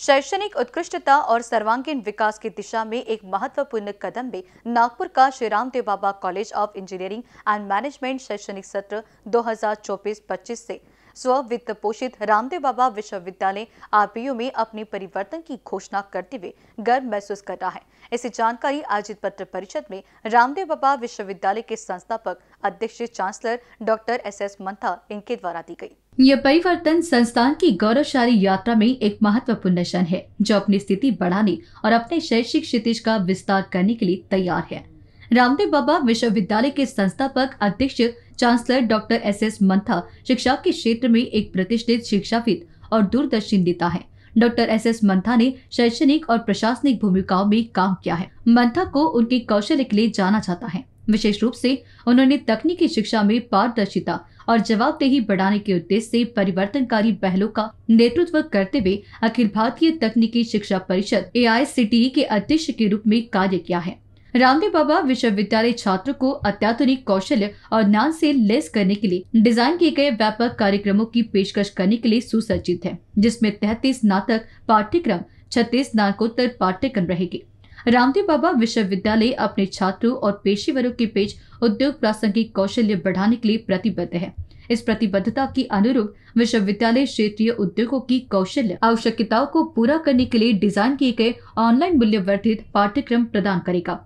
शैक्षणिक उत्कृष्टता और सर्वांगीण विकास की दिशा में एक महत्वपूर्ण कदम में नागपुर का Shri Ramdev Baba college of engineering and management शैक्षणिक सत्र 2024-25 से स्व वित्त पोषित रामदेव बाबा विश्वविद्यालय आरपीयू में अपने परिवर्तन की घोषणा करते हुए गर्व महसूस कर रहा है इसी जानकारी आयोजित पत्र परिषद में रामदेव बाबा विश्वविद्यालय के संस्थापक अध्यक्ष chancellor doctor S S Mantha इनके द्वारा दी गई यह परिवर्तन संस्थान की गौरवशाली यात्रा में एक महत्वपूर्ण क्षण है जो अपनी स्थिति बढ़ाने और अपने शैक्षिक क्षितिज का विस्तार करने के लिए तैयार है रामदेव बाबा विश्वविद्यालय के संस्थापक अध्यक्ष chancellor doctor S S Mantha शिक्षा के क्षेत्र में एक प्रतिष्ठित शिक्षाविद और दूरदर्शी नेता है डॉक्टर एस एस मंथा ने शैक्षणिक और प्रशासनिक भूमिकाओं में काम किया है मंथा को उनके कौशल के लिए जाना जाता है विशेष रूप से उन्होंने तकनीकी शिक्षा में पारदर्शिता और जवाबदेही बढ़ाने के उद्देश्य से परिवर्तनकारी पहलों का नेतृत्व करते हुए अखिल भारतीय तकनीकी शिक्षा परिषद ए e के अध्यक्ष के रूप में कार्य किया है रामदेव बाबा विश्वविद्यालय छात्रों को अत्याधुनिक कौशल्य और ज्ञान से लेस करने के लिए डिजाइन किए गए व्यापक कार्यक्रमों की पेशकश करने के लिए सुसज्जित है जिसमें तैतीस स्नातक पाठ्यक्रम छत्तीस स्नातकोत्तर पाठ्यक्रम रहेगी रामदेव बाबा विश्वविद्यालय अपने छात्रों और पेशेवरों के बीच उद्योग प्रासंगिक कौशल्य बढ़ाने के लिए प्रतिबद्ध है इस प्रतिबद्धता के अनुरूप विश्वविद्यालय क्षेत्रीय उद्योगों की कौशल्य आवश्यकताओं को पूरा करने के लिए डिजाइन किए गए ऑनलाइन मूल्य वर्धित पाठ्यक्रम प्रदान करेगा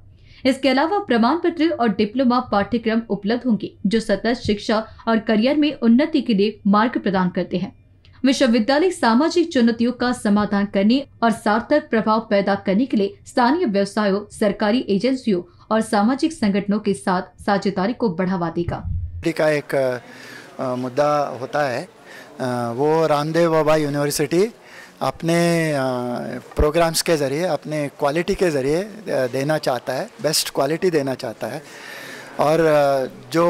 इसके अलावा प्रमाण पत्र और डिप्लोमा पाठ्यक्रम उपलब्ध होंगे जो सतत शिक्षा और करियर में उन्नति के लिए मार्ग प्रदान करते हैं विश्वविद्यालय सामाजिक चुनौतियों का समाधान करने और सार्थक प्रभाव पैदा करने के लिए स्थानीय व्यवसायों सरकारी एजेंसियों और सामाजिक संगठनों के साथ साझेदारी को बढ़ावा देगा का एक मुद्दा होता है वो रामदेव बाबा यूनिवर्सिटी अपने प्रोग्राम्स के ज़रिए अपने क्वालिटी के ज़रिए देना चाहता है बेस्ट क्वालिटी देना चाहता है और जो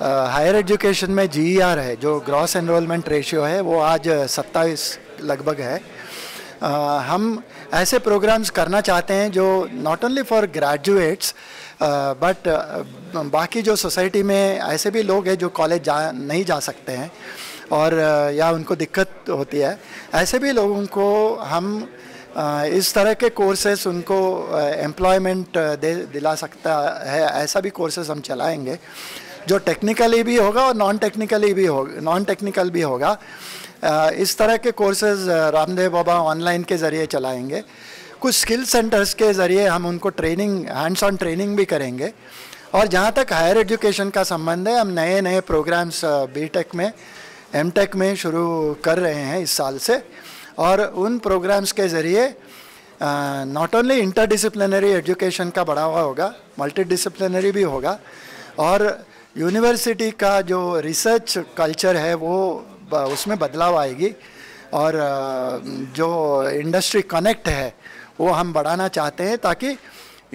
हायर एजुकेशन में जी e है जो ग्रॉस एनरोलमेंट रेशियो है वो आज सत्ताईस लगभग है Uh, हम ऐसे प्रोग्राम्स करना चाहते हैं जो not only for graduates but बाकी जो सोसाइटी में ऐसे भी लोग हैं जो कॉलेज जा नहीं जा सकते हैं और uh, या उनको दिक्कत होती है ऐसे भी लोगों को हम uh, इस तरह के कोर्सेस उनको एम्प्लॉयमेंट दे दिला सकता है ऐसा भी कोर्सेस हम चलाएंगे जो टेक्निकली भी होगा और नॉन टेक्निकली भी होगा नॉन टेक्निकल भी होगा इस तरह के कोर्सेज रामदेव बाबा ऑनलाइन के ज़रिए चलाएंगे कुछ स्किल सेंटर्स के ज़रिए हम उनको ट्रेनिंग हैंड्स ऑन ट्रेनिंग भी करेंगे और जहाँ तक हायर एजुकेशन का संबंध है हम नए नए प्रोग्राम्स बीटेक में एमटेक में शुरू कर रहे हैं इस साल से और उन प्रोग्राम्स के ज़रिए नॉट ओनली इंटरडिसिप्लिनरी एजुकेशन का बढ़ावा होगा मल्टीडिसिप्लिनरी भी होगा और यूनिवर्सिटी का जो रिसर्च कल्चर है वो उसमें बदलाव आएगी और जो इंडस्ट्री कनेक्ट है वो हम बढ़ाना चाहते हैं ताकि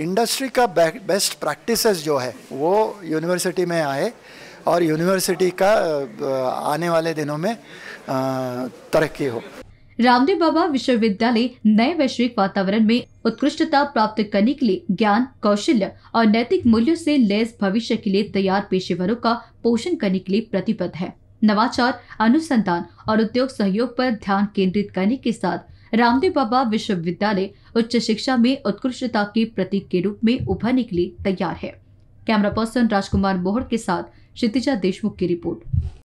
इंडस्ट्री का बेस्ट प्रैक्टिसेस जो है वो यूनिवर्सिटी में आए और यूनिवर्सिटी का आने वाले दिनों में तरक्की हो रामदेव बाबा विश्वविद्यालय नए वैश्विक वातावरण में उत्कृष्टता प्राप्त करने के लिए ज्ञान कौशल्य और नैतिक मूल्यों से लैस भविष्य के लिए तैयार पेशेवरों का पोषण करने के लिए प्रतिबद्ध है नवाचार अनुसंधान और उद्योग सहयोग पर ध्यान केंद्रित करने के साथ रामदेव बाबा विश्वविद्यालय उच्च शिक्षा में उत्कृष्टता के प्रतीक के रूप में उभरने के लिए तैयार है कैमरा पर्सन राजकुमार मोहर के साथ क्षितिजा देशमुख की रिपोर्ट